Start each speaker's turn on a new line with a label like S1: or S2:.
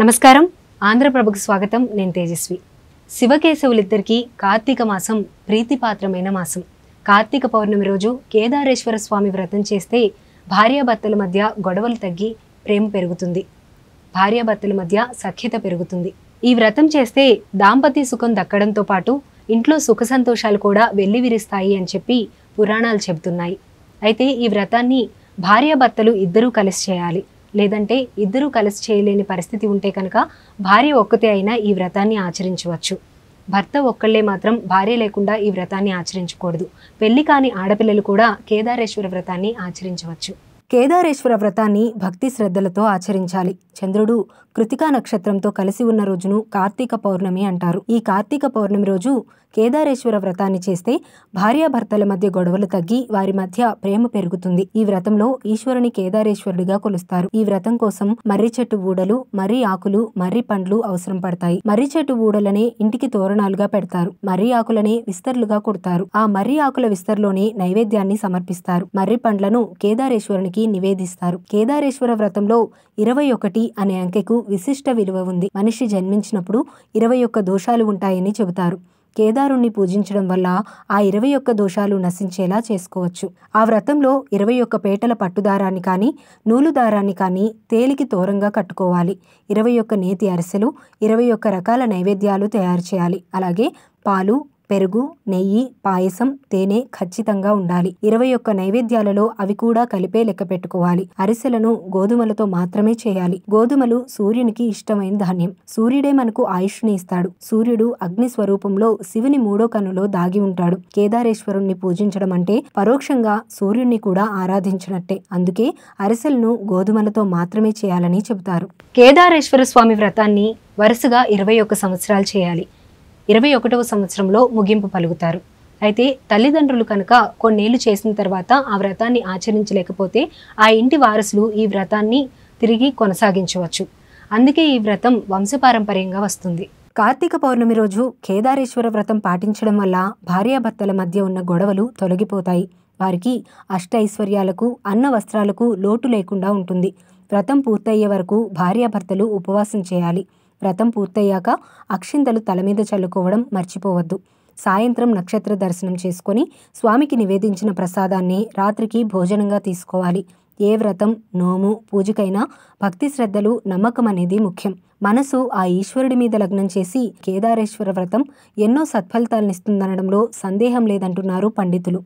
S1: నమస్కారం ఆంధ్రప్రభకు స్వాగతం నేను తేజస్వి శివకేశవులిద్దరికీ కార్తీక మాసం ప్రీతిపాత్రమైన మాసం కార్తీక పౌర్ణమి రోజు కేదారేశ్వర స్వామి వ్రతం చేస్తే భార్యాభర్తల మధ్య గొడవలు తగ్గి ప్రేమ పెరుగుతుంది భార్యాభర్తల మధ్య సఖ్యత పెరుగుతుంది ఈ వ్రతం చేస్తే దాంపత్య సుఖం దక్కడంతో పాటు ఇంట్లో సుఖ సంతోషాలు కూడా వెల్లివిరిస్తాయి అని చెప్పి పురాణాలు చెబుతున్నాయి అయితే ఈ వ్రతాన్ని భార్యాభర్తలు ఇద్దరూ కలిసి చేయాలి లేదంటే ఇద్దరూ కలిసి చేయలేని పరిస్థితి ఉంటే కనుక భార్య ఒక్కతే అయినా ఈ వ్రతాన్ని ఆచరించవచ్చు భర్త ఒక్కళ్ళే మాత్రం భార్య లేకుండా ఈ వ్రతాన్ని ఆచరించకూడదు పెళ్లి కాని ఆడపిల్లలు కూడా కేదారేశ్వర వ్రతాన్ని ఆచరించవచ్చు కేదారేశ్వర వ్రతాన్ని భక్తి శ్రద్ధలతో ఆచరించాలి చంద్రుడు కృతికా నక్షత్రంతో కలిసి ఉన్న రోజును కార్తీక పౌర్ణమి అంటారు ఈ కార్తీక పౌర్ణమి రోజు కేదారేశ్వర వ్రతాన్ని చేస్తే భార్యాభర్తల మధ్య గొడవలు తగ్గి వారి మధ్య ప్రేమ పెరుగుతుంది ఈ వ్రతంలో ఈశ్వరుని కేదారేశ్వరుడిగా కొలుస్తారు ఈ వ్రతం కోసం మర్రి చెట్టు ఊడలు మర్రి ఆకులు మర్రి పండ్లు అవసరం పడతాయి మర్రి చెట్టు ఊడలనే ఇంటికి తోరణాలుగా పెడతారు మర్రి ఆకులనే విస్తర్లుగా కొడతారు ఆ మర్రి ఆకుల విస్తర్లోనే నైవేద్యాన్ని సమర్పిస్తారు మర్రి పండ్లను కేదారేశ్వరునికి భగవంతునికి నివేదిస్తారు కేదారేశ్వర వ్రతంలో ఇరవై ఒకటి అనే అంకెకు విశిష్ట విలువ ఉంది మనిషి జన్మించినప్పుడు ఇరవై ఒక్క దోషాలు ఉంటాయని చెబుతారు కేదారుణ్ణి పూజించడం వల్ల ఆ ఇరవై ఒక్క దోషాలు నశించేలా చేసుకోవచ్చు ఆ వ్రతంలో ఇరవై ఒక్క పేటల పట్టుదారాన్ని కానీ నూలు దారాన్ని కానీ తేలికి దూరంగా కట్టుకోవాలి ఇరవై ఒక్క నేతి అరిసెలు ఇరవై ఒక్క రకాల నైవేద్యాలు తయారు చేయాలి అలాగే పాలు పెరుగు నెయ్యి పాయసం తేనె ఖచ్చితంగా ఉండాలి ఇరవై ఒక్క నైవేద్యాలలో అవి కూడా కలిపే లెక్క పెట్టుకోవాలి అరిసెలను గోధుమలతో మాత్రమే చేయాలి గోధుమలు సూర్యునికి ఇష్టమైన ధాన్యం సూర్యుడే మనకు ఆయుష్ని ఇస్తాడు సూర్యుడు అగ్ని స్వరూపంలో శివుని మూడో కనులో దాగి ఉంటాడు కేదారేశ్వరుణ్ణి పూజించడం అంటే పరోక్షంగా సూర్యుణ్ణి కూడా ఆరాధించినట్టే అందుకే అరిసెలను గోధుమలతో మాత్రమే చేయాలని చెబుతారు కేదారేశ్వర స్వామి వ్రతాన్ని వరుసగా ఇరవై ఒక్క సంవత్సరాలు చేయాలి ఇరవై ఒకటవ సంవత్సరంలో ముగింపు పలుకుతారు అయితే తల్లిదండ్రులు కనుక కొన్నేళ్లు చేసిన తర్వాత ఆ వ్రతాన్ని ఆచరించలేకపోతే ఆ ఇంటి వారసులు ఈ వ్రతాన్ని తిరిగి కొనసాగించవచ్చు అందుకే ఈ వ్రతం వంశపారంపర్యంగా వస్తుంది కార్తీక పౌర్ణమి రోజు కేదారేశ్వర వ్రతం పాటించడం వల్ల భార్యాభర్తల మధ్య ఉన్న గొడవలు తొలగిపోతాయి వారికి అష్ట ఐశ్వర్యాలకు అన్న వస్త్రాలకు లోటు లేకుండా ఉంటుంది వ్రతం పూర్తయ్యే వరకు భార్యాభర్తలు ఉపవాసం చేయాలి వ్రతం పూర్తయ్యాక అక్షింతలు తల మీద చల్లుకోవడం మర్చిపోవద్దు సాయంత్రం నక్షత్ర దర్శనం చేసుకొని స్వామికి నివేదించిన ప్రసాదాన్ని రాత్రికి భోజనంగా తీసుకోవాలి ఏ వ్రతం నోము పూజకైనా భక్తి శ్రద్ధలు నమ్మకం అనేది ముఖ్యం మనసు ఆ ఈశ్వరుడి మీద లగ్నం చేసి కేదారేశ్వర వ్రతం ఎన్నో సత్ఫలితాలనిస్తుందనడంలో సందేహం లేదంటున్నారు పండితులు